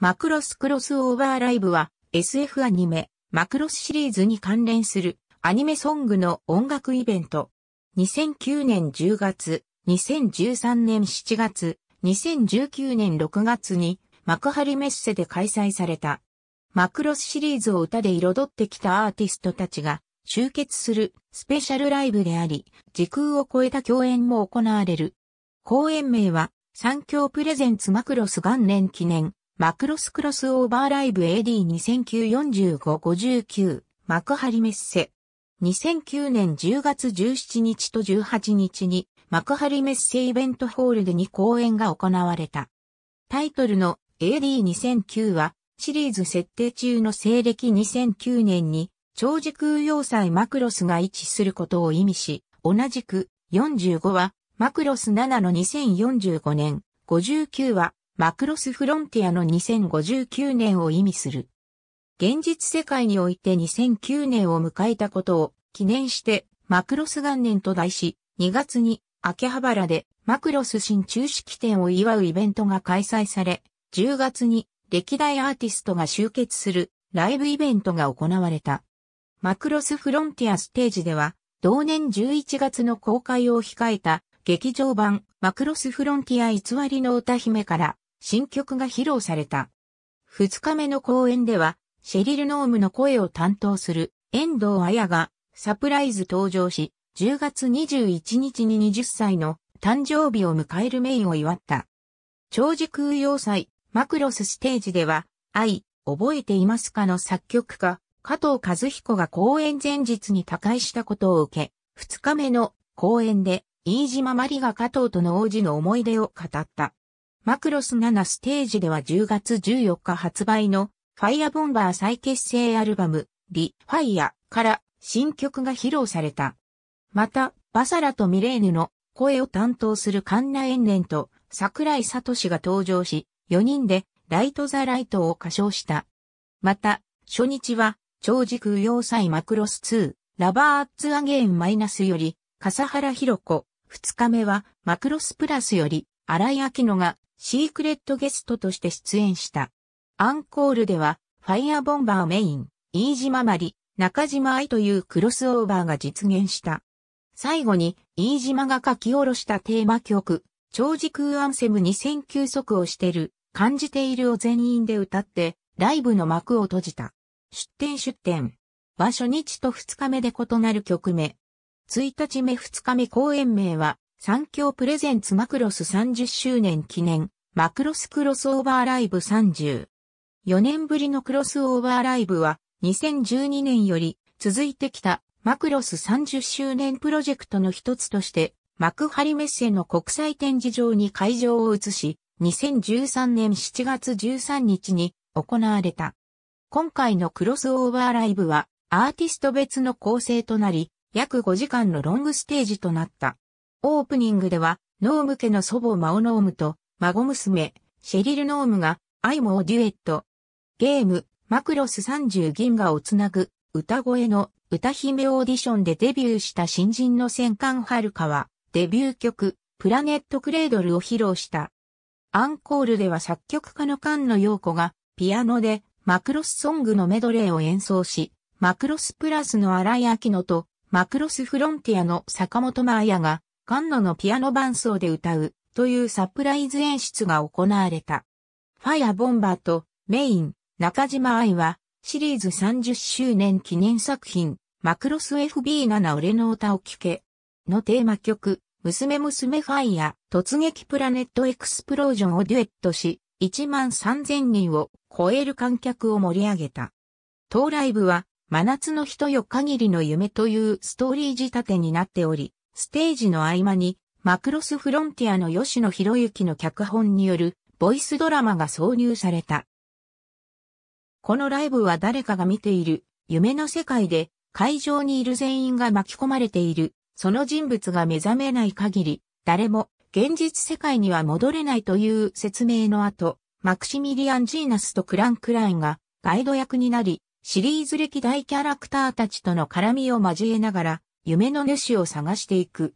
マクロスクロスオーバーライブは SF アニメ、マクロスシリーズに関連するアニメソングの音楽イベント。2009年10月、2013年7月、2019年6月に幕張メッセで開催された。マクロスシリーズを歌で彩ってきたアーティストたちが集結するスペシャルライブであり、時空を超えた共演も行われる。公演名は、三強プレゼンツマクロス元年記念マクロスクロスオーバーライブ AD2009-45-59 幕張メッセ。2009年10月17日と18日に幕張メッセイベントホールでに公演が行われた。タイトルの AD2009 はシリーズ設定中の西暦2009年に長寿空要塞マクロスが位置することを意味し、同じく45はマクロス7の2045年、59はマクロスフロンティアの2059年を意味する。現実世界において2009年を迎えたことを記念してマクロス元年と題し、2月に秋葉原でマクロス新中式典を祝うイベントが開催され、10月に歴代アーティストが集結するライブイベントが行われた。マクロスフロンティアステージでは、同年11月の公開を控えた劇場版マクロスフロンティア偽りの歌姫から新曲が披露された。2日目の公演では、シェリル・ノームの声を担当する遠藤彩がサプライズ登場し、10月21日に20歳の誕生日を迎えるメインを祝った。長寿空洋祭、マクロスステージでは、愛、覚えていますかの作曲家、加藤和彦が公演前日に他界したことを受け、2日目の公演で、飯島まりが加藤との王子の思い出を語った。マクロス7ステージでは10月14日発売のファイアボンバー再結成アルバム、リ・ファイアから新曲が披露された。また、バサラとミレーヌの声を担当するカンナ・エンレンと桜井聡が登場し、4人でライト・ザ・ライトを歌唱した。また、初日は、超軸要塞マクロス2、ラバーアッツ・アゲイン・マイナスより、笠原弘子、2日目は、マクロスプラスより、荒井明野が、シークレットゲストとして出演した。アンコールでは、ファイアボンバーメイン、飯島まり、中島愛というクロスオーバーが実現した。最後に、飯島が書き下ろしたテーマ曲、超時空アンセム2009足をしてる、感じているを全員で歌って、ライブの幕を閉じた。出展出展。は初日と2日目で異なる曲目。1日目2日目公演名は、三協プレゼンツマクロス30周年記念、マクロスクロスオーバーライブ30。4年ぶりのクロスオーバーライブは、2012年より続いてきたマクロス30周年プロジェクトの一つとして、幕張メッセの国際展示場に会場を移し、2013年7月13日に行われた。今回のクロスオーバーライブは、アーティスト別の構成となり、約5時間のロングステージとなった。オープニングでは、ノーム家の祖母マオノームと、孫娘、シェリル・ノームが、アイモをデュエット。ゲーム、マクロス30銀河をつなぐ、歌声の歌姫オーディションでデビューした新人の戦艦ハルカは、デビュー曲、プラネット・クレードルを披露した。アンコールでは作曲家の菅野陽子が、ピアノで、マクロスソングのメドレーを演奏し、マクロスプラスの荒井明乃と、マクロスフロンティアの坂本真綾が、ァンノのピアノ伴奏で歌うというサプライズ演出が行われた。ファイアボンバーとメイン、中島愛はシリーズ30周年記念作品マクロス FB7 俺の歌を聴けのテーマ曲娘娘ファイア突撃プラネットエクスプロージョンをデュエットし1万3000人を超える観客を盛り上げた。当ライブは真夏の人よ限りの夢というストーリー仕立てになっており、ステージの合間に、マクロスフロンティアの吉野博之の脚本による、ボイスドラマが挿入された。このライブは誰かが見ている、夢の世界で、会場にいる全員が巻き込まれている、その人物が目覚めない限り、誰も現実世界には戻れないという説明の後、マクシミリアン・ジーナスとクラン・クラインがガイド役になり、シリーズ歴代キャラクターたちとの絡みを交えながら、夢の主を探していく。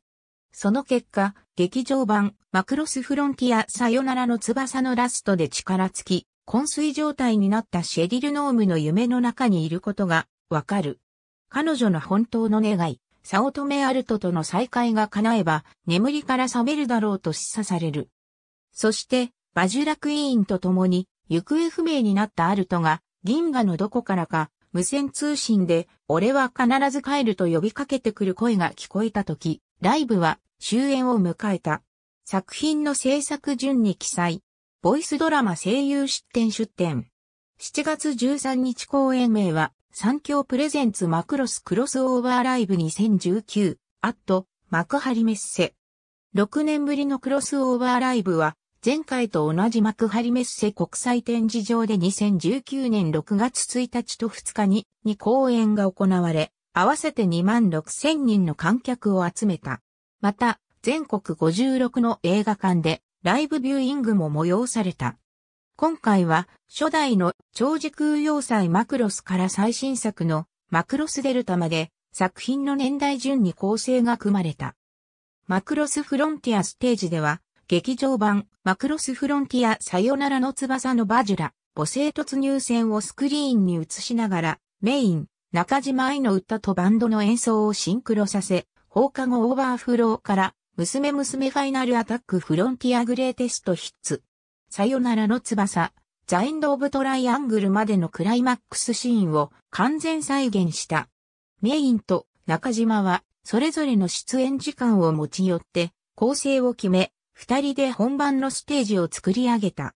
その結果、劇場版、マクロスフロンティアさよならの翼のラストで力尽き、昏睡状態になったシェディル・ノームの夢の中にいることがわかる。彼女の本当の願い、サオトメ・アルトとの再会が叶えば、眠りから覚めるだろうと示唆される。そして、バジュラクイーンと共に、行方不明になったアルトが、銀河のどこからか、無線通信で、俺は必ず帰ると呼びかけてくる声が聞こえた時、ライブは終演を迎えた。作品の制作順に記載。ボイスドラマ声優出展出展。7月13日公演名は、三強プレゼンツマクロスクロスオーバーライブ2019、アット、幕張メッセ。6年ぶりのクロスオーバーライブは、前回と同じ幕張メッセ国際展示場で2019年6月1日と2日にに公演が行われ、合わせて2万6千人の観客を集めた。また、全国56の映画館でライブビューイングも催された。今回は初代の超時空要塞マクロスから最新作のマクロスデルタまで作品の年代順に構成が組まれた。マクロスフロンティアステージでは劇場版、マクロスフロンティアさよならの翼のバジュラ、母性突入戦をスクリーンに映しながら、メイン、中島愛の歌とバンドの演奏をシンクロさせ、放課後オーバーフローから、娘娘ファイナルアタックフロンティアグレーテストヒッツ。さよならの翼、ザインド・オブ・トライアングルまでのクライマックスシーンを完全再現した。メインと中島は、それぞれの出演時間を持ち寄って、構成を決め、二人で本番のステージを作り上げた。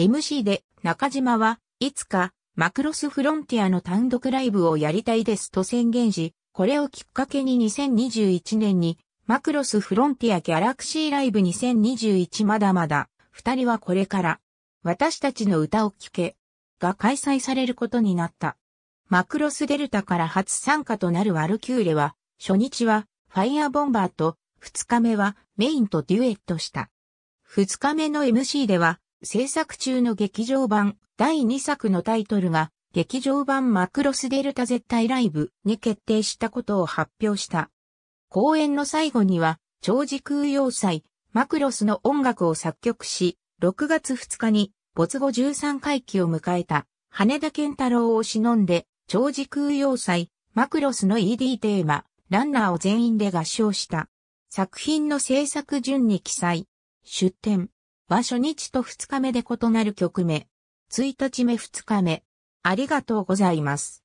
MC で中島はいつかマクロスフロンティアの単独ライブをやりたいですと宣言し、これをきっかけに2021年にマクロスフロンティアギャラクシーライブ2021まだまだ二人はこれから私たちの歌を聴けが開催されることになった。マクロスデルタから初参加となるワルキューレは初日はファイアボンバーと二日目はメインとデュエットした。2日目の MC では、制作中の劇場版第2作のタイトルが、劇場版マクロスデルタ絶対ライブに決定したことを発表した。公演の最後には、長時空要塞、マクロスの音楽を作曲し、6月2日に没後13回忌を迎えた、羽田健太郎を忍んで、長時空要塞、マクロスの ED テーマ、ランナーを全員で合唱した。作品の制作順に記載。出展は初日と2日目で異なる曲目。1日目2日目。ありがとうございます。